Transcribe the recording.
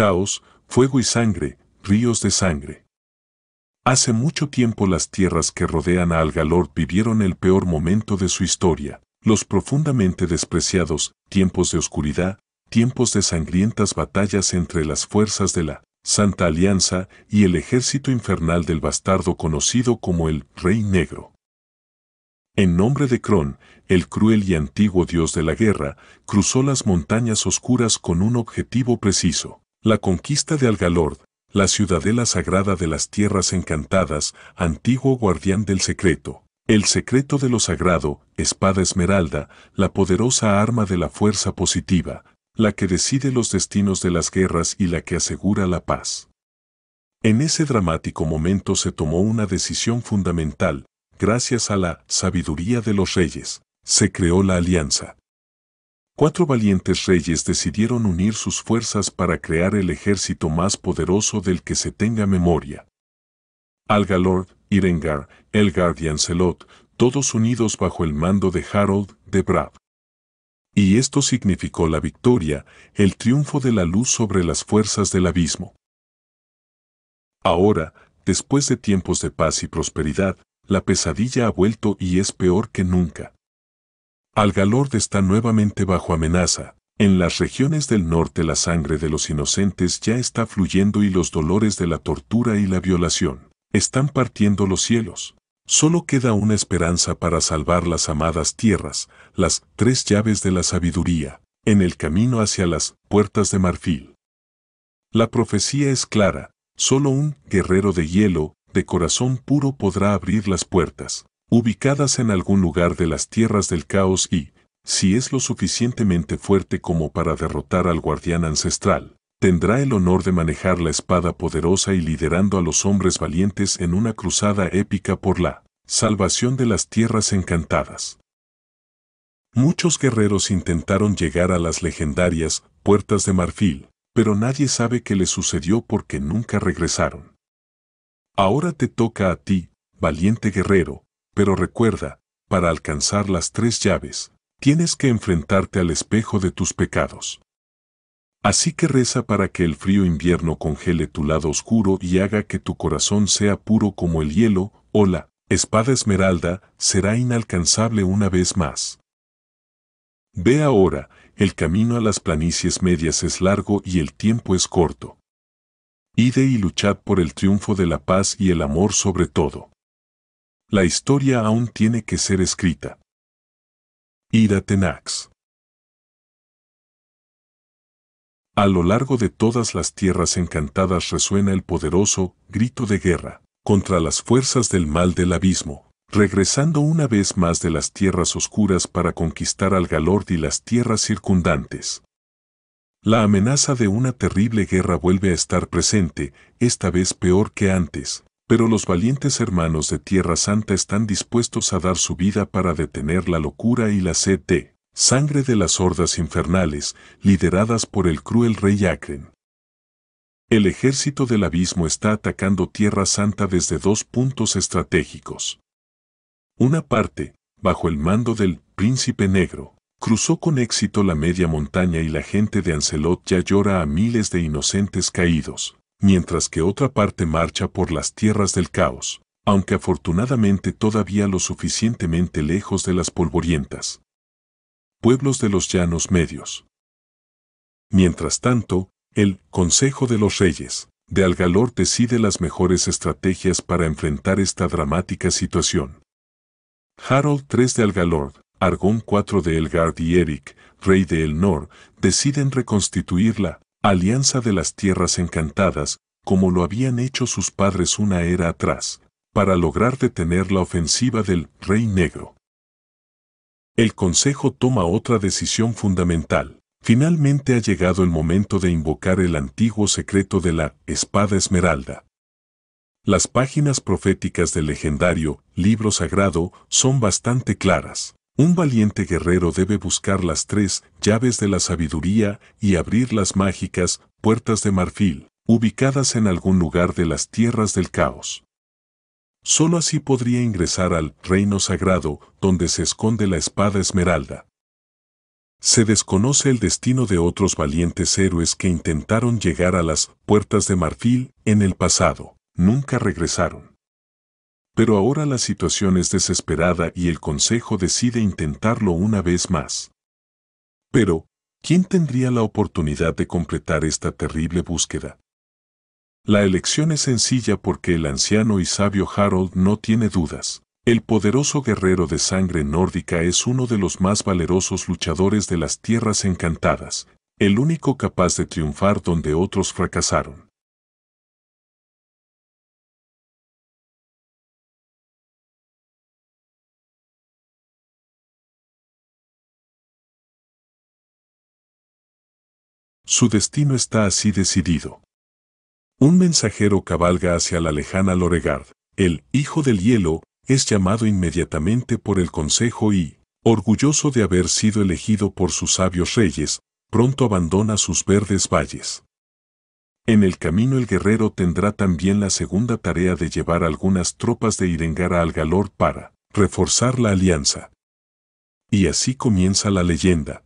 caos, fuego y sangre, ríos de sangre. Hace mucho tiempo las tierras que rodean a Algalord vivieron el peor momento de su historia, los profundamente despreciados, tiempos de oscuridad, tiempos de sangrientas batallas entre las fuerzas de la Santa Alianza y el ejército infernal del bastardo conocido como el Rey Negro. En nombre de Cron, el cruel y antiguo dios de la guerra, cruzó las montañas oscuras con un objetivo preciso. La conquista de Algalord, la ciudadela sagrada de las tierras encantadas, antiguo guardián del secreto. El secreto de lo sagrado, espada esmeralda, la poderosa arma de la fuerza positiva, la que decide los destinos de las guerras y la que asegura la paz. En ese dramático momento se tomó una decisión fundamental, gracias a la sabiduría de los reyes. Se creó la alianza cuatro valientes reyes decidieron unir sus fuerzas para crear el ejército más poderoso del que se tenga memoria. Algalord, Irengar, Elgard y Ancelot, todos unidos bajo el mando de Harold de Brav. Y esto significó la victoria, el triunfo de la luz sobre las fuerzas del abismo. Ahora, después de tiempos de paz y prosperidad, la pesadilla ha vuelto y es peor que nunca. Algalord está nuevamente bajo amenaza. En las regiones del norte la sangre de los inocentes ya está fluyendo y los dolores de la tortura y la violación están partiendo los cielos. Solo queda una esperanza para salvar las amadas tierras, las tres llaves de la sabiduría, en el camino hacia las puertas de marfil. La profecía es clara, solo un guerrero de hielo, de corazón puro podrá abrir las puertas ubicadas en algún lugar de las tierras del caos y, si es lo suficientemente fuerte como para derrotar al guardián ancestral, tendrá el honor de manejar la espada poderosa y liderando a los hombres valientes en una cruzada épica por la salvación de las tierras encantadas. Muchos guerreros intentaron llegar a las legendarias puertas de marfil, pero nadie sabe qué les sucedió porque nunca regresaron. Ahora te toca a ti, valiente guerrero, pero recuerda, para alcanzar las tres llaves, tienes que enfrentarte al espejo de tus pecados. Así que reza para que el frío invierno congele tu lado oscuro y haga que tu corazón sea puro como el hielo, o la espada esmeralda será inalcanzable una vez más. Ve ahora, el camino a las planicies medias es largo y el tiempo es corto. Ide y luchad por el triunfo de la paz y el amor sobre todo. La historia aún tiene que ser escrita. Ira Tenax. A lo largo de todas las tierras encantadas resuena el poderoso grito de guerra contra las fuerzas del mal del abismo, regresando una vez más de las tierras oscuras para conquistar al Galord y las tierras circundantes. La amenaza de una terrible guerra vuelve a estar presente, esta vez peor que antes, pero los valientes hermanos de Tierra Santa están dispuestos a dar su vida para detener la locura y la sed de sangre de las hordas infernales, lideradas por el cruel rey Akren. El ejército del abismo está atacando Tierra Santa desde dos puntos estratégicos. Una parte, bajo el mando del príncipe negro, cruzó con éxito la media montaña y la gente de Ancelot ya llora a miles de inocentes caídos, mientras que otra parte marcha por las tierras del caos, aunque afortunadamente todavía lo suficientemente lejos de las polvorientas. Pueblos de los llanos medios. Mientras tanto, el Consejo de los Reyes de Algalor decide las mejores estrategias para enfrentar esta dramática situación. Harold III de Algalor, Argón IV de Elgard y Eric, rey de Elnor, deciden reconstituirla, alianza de las tierras encantadas, como lo habían hecho sus padres una era atrás, para lograr detener la ofensiva del Rey Negro. El Consejo toma otra decisión fundamental. Finalmente ha llegado el momento de invocar el antiguo secreto de la Espada Esmeralda. Las páginas proféticas del legendario libro sagrado son bastante claras. Un valiente guerrero debe buscar las tres llaves de la sabiduría y abrir las mágicas puertas de marfil, ubicadas en algún lugar de las tierras del caos. Solo así podría ingresar al reino sagrado donde se esconde la espada esmeralda. Se desconoce el destino de otros valientes héroes que intentaron llegar a las puertas de marfil en el pasado, nunca regresaron. Pero ahora la situación es desesperada y el Consejo decide intentarlo una vez más. Pero, ¿quién tendría la oportunidad de completar esta terrible búsqueda? La elección es sencilla porque el anciano y sabio Harold no tiene dudas. El poderoso guerrero de sangre nórdica es uno de los más valerosos luchadores de las tierras encantadas, el único capaz de triunfar donde otros fracasaron. Su destino está así decidido. Un mensajero cabalga hacia la lejana Loregard. El Hijo del Hielo es llamado inmediatamente por el consejo y, orgulloso de haber sido elegido por sus sabios reyes, pronto abandona sus verdes valles. En el camino el guerrero tendrá también la segunda tarea de llevar algunas tropas de Irengara al Galor para reforzar la alianza. Y así comienza la leyenda,